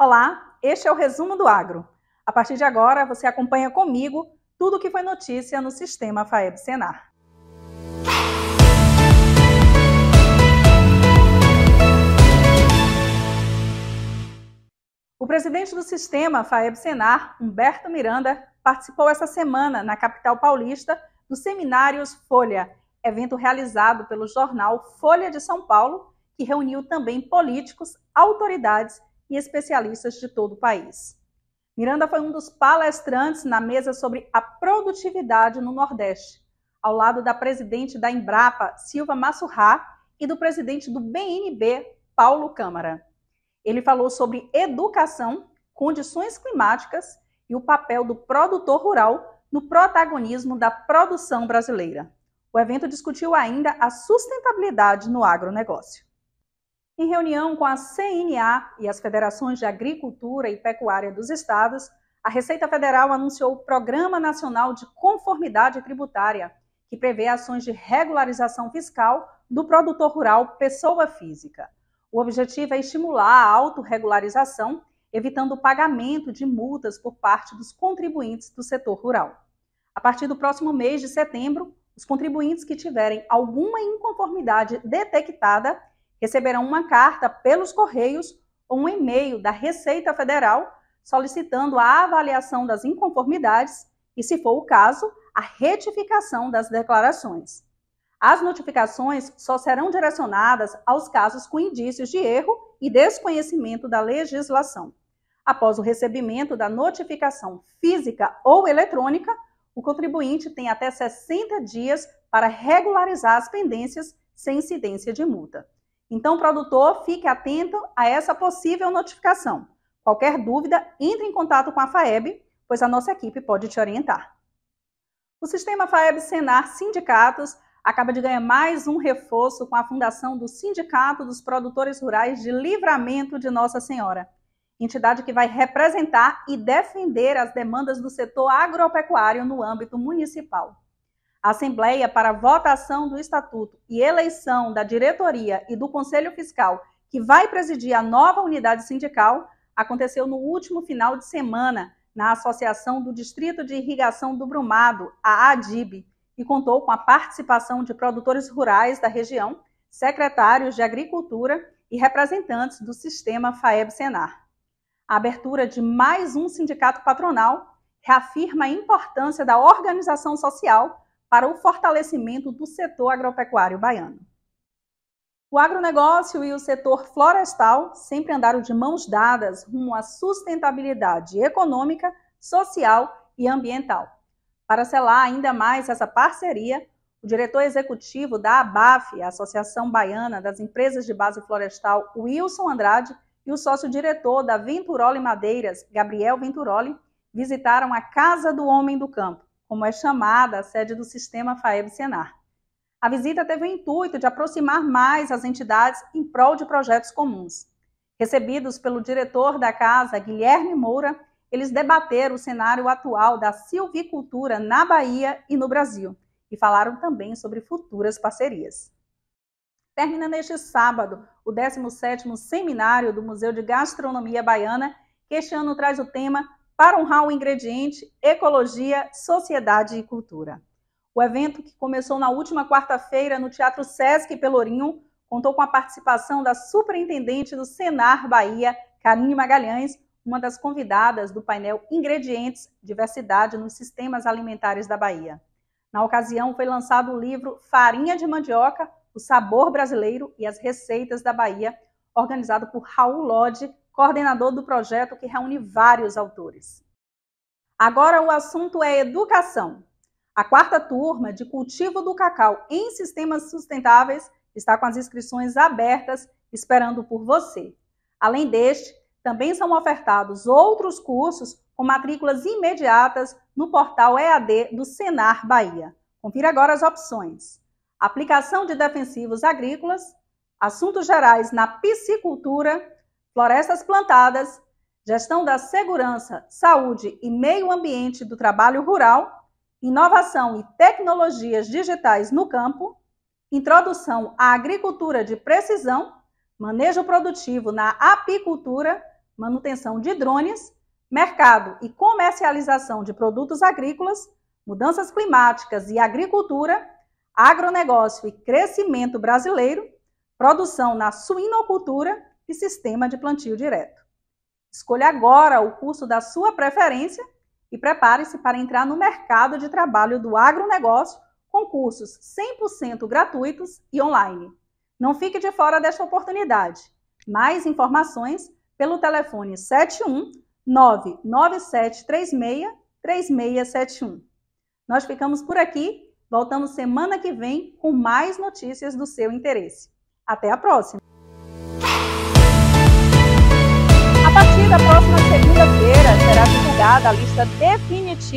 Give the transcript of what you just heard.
Olá, este é o resumo do agro. A partir de agora, você acompanha comigo tudo o que foi notícia no sistema FAEB Senar. O presidente do sistema FAEB Senar, Humberto Miranda, participou essa semana na capital paulista do Seminários Folha, evento realizado pelo jornal Folha de São Paulo, que reuniu também políticos, autoridades e especialistas de todo o país. Miranda foi um dos palestrantes na mesa sobre a produtividade no Nordeste, ao lado da presidente da Embrapa, Silva Massurrá, e do presidente do BNB, Paulo Câmara. Ele falou sobre educação, condições climáticas e o papel do produtor rural no protagonismo da produção brasileira. O evento discutiu ainda a sustentabilidade no agronegócio em reunião com a CNA e as Federações de Agricultura e Pecuária dos Estados, a Receita Federal anunciou o Programa Nacional de Conformidade Tributária, que prevê ações de regularização fiscal do produtor rural pessoa física. O objetivo é estimular a autorregularização, evitando o pagamento de multas por parte dos contribuintes do setor rural. A partir do próximo mês de setembro, os contribuintes que tiverem alguma inconformidade detectada receberão uma carta pelos correios ou um e-mail da Receita Federal solicitando a avaliação das inconformidades e, se for o caso, a retificação das declarações. As notificações só serão direcionadas aos casos com indícios de erro e desconhecimento da legislação. Após o recebimento da notificação física ou eletrônica, o contribuinte tem até 60 dias para regularizar as pendências sem incidência de multa. Então, produtor fique atento a essa possível notificação. Qualquer dúvida, entre em contato com a FAEB, pois a nossa equipe pode te orientar. O sistema FAEB Senar Sindicatos acaba de ganhar mais um reforço com a fundação do Sindicato dos Produtores Rurais de Livramento de Nossa Senhora, entidade que vai representar e defender as demandas do setor agropecuário no âmbito municipal. Assembleia para votação do Estatuto e eleição da diretoria e do Conselho Fiscal, que vai presidir a nova unidade sindical, aconteceu no último final de semana na Associação do Distrito de Irrigação do Brumado, a ADIB, e contou com a participação de produtores rurais da região, secretários de Agricultura e representantes do sistema FAEB-SENAR. A abertura de mais um sindicato patronal reafirma a importância da organização social para o fortalecimento do setor agropecuário baiano. O agronegócio e o setor florestal sempre andaram de mãos dadas rumo à sustentabilidade econômica, social e ambiental. Para selar ainda mais essa parceria, o diretor executivo da ABAF, Associação Baiana das Empresas de Base Florestal, Wilson Andrade, e o sócio-diretor da Venturoli Madeiras, Gabriel Venturoli, visitaram a Casa do Homem do Campo, como é chamada a sede do sistema FAEB-SENAR. A visita teve o intuito de aproximar mais as entidades em prol de projetos comuns. Recebidos pelo diretor da casa, Guilherme Moura, eles debateram o cenário atual da silvicultura na Bahia e no Brasil e falaram também sobre futuras parcerias. Termina neste sábado o 17º Seminário do Museu de Gastronomia Baiana, que este ano traz o tema para honrar o ingrediente Ecologia, Sociedade e Cultura. O evento, que começou na última quarta-feira no Teatro Sesc Pelourinho, contou com a participação da superintendente do Senar Bahia, Karine Magalhães, uma das convidadas do painel Ingredientes, Diversidade nos Sistemas Alimentares da Bahia. Na ocasião, foi lançado o livro Farinha de Mandioca, o Sabor Brasileiro e as Receitas da Bahia, organizado por Raul Lodge, coordenador do projeto que reúne vários autores. Agora o assunto é educação. A quarta turma de cultivo do cacau em sistemas sustentáveis está com as inscrições abertas, esperando por você. Além deste, também são ofertados outros cursos com matrículas imediatas no portal EAD do Senar Bahia. Confira agora as opções: aplicação de defensivos agrícolas, assuntos gerais na piscicultura florestas plantadas, gestão da segurança, saúde e meio ambiente do trabalho rural, inovação e tecnologias digitais no campo, introdução à agricultura de precisão, manejo produtivo na apicultura, manutenção de drones, mercado e comercialização de produtos agrícolas, mudanças climáticas e agricultura, agronegócio e crescimento brasileiro, produção na suinocultura, e sistema de plantio direto. Escolha agora o curso da sua preferência e prepare-se para entrar no mercado de trabalho do agronegócio com cursos 100% gratuitos e online. Não fique de fora desta oportunidade. Mais informações pelo telefone 71 99736 3671. Nós ficamos por aqui, voltamos semana que vem com mais notícias do seu interesse. Até a próxima! da próxima segunda-feira será divulgada a lista definitiva.